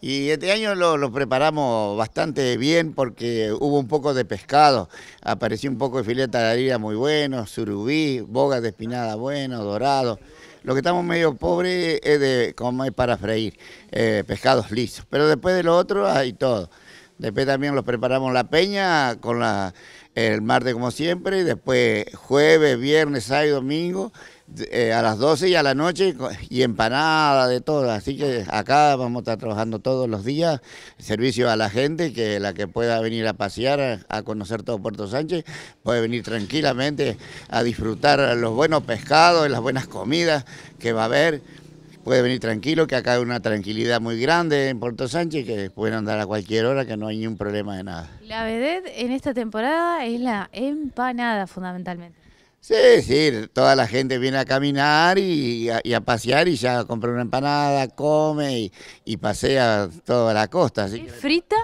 Y este año lo, preparamos bastante bien porque hubo un poco de pescado. Apareció un poco de fileta de harina muy bueno, surubí, boga de espinada bueno, dorado. Lo que estamos medio pobre es de comer para freír, eh, pescados lisos. Pero después de lo otro hay todo. Después también los preparamos la peña con el martes como siempre, y después jueves, viernes, sábado y domingo. Eh, a las 12 y a la noche y empanada de todo. Así que acá vamos a estar trabajando todos los días, servicio a la gente, que la que pueda venir a pasear, a conocer todo Puerto Sánchez, puede venir tranquilamente a disfrutar los buenos pescados, las buenas comidas que va a haber. Puede venir tranquilo, que acá hay una tranquilidad muy grande en Puerto Sánchez, que pueden andar a cualquier hora, que no hay ningún problema de nada. La vedette en esta temporada es la empanada, fundamentalmente. Sí, sí, toda la gente viene a caminar y, a, pasear y ya compra una empanada, come y, pasea toda la costa. ¿Es frita?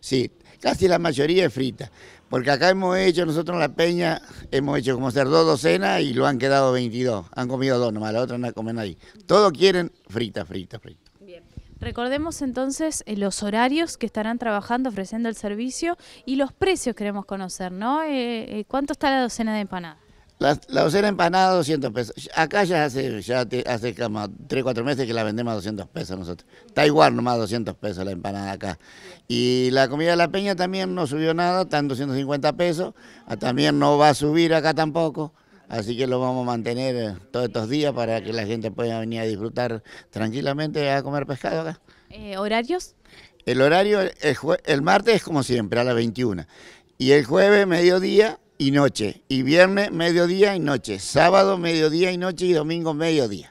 Sí, casi la mayoría es frita. Porque acá hemos hecho, nosotros en La Peña, hemos hecho como hacer dos docenas y lo han quedado 22. Han comido dos nomás, la otra no comen ahí. Todos quieren frita, frita, frita. Bien. Recordemos entonces eh, los horarios que estarán trabajando, ofreciendo el servicio y los precios queremos conocer, ¿no? Eh, eh, ¿Cuánto está la docena de empanadas? La, docena empanada, 200 pesos. Acá ya hace, ya hace como 3, 4 meses que la vendemos a 200 pesos nosotros. igual nomás 200 pesos la empanada acá. Y la comida de la peña también no subió nada, están en 250 pesos. Ah, también no va a subir acá tampoco. Así que lo vamos a mantener eh, todos estos días para que la gente pueda venir a disfrutar tranquilamente a comer pescado acá. Eh, ¿Horarios? El horario, el, el martes es como siempre, a las 21. Y el jueves, mediodía, y noche. Y viernes, mediodía y noche. Sábado, mediodía y noche. Y domingo, mediodía.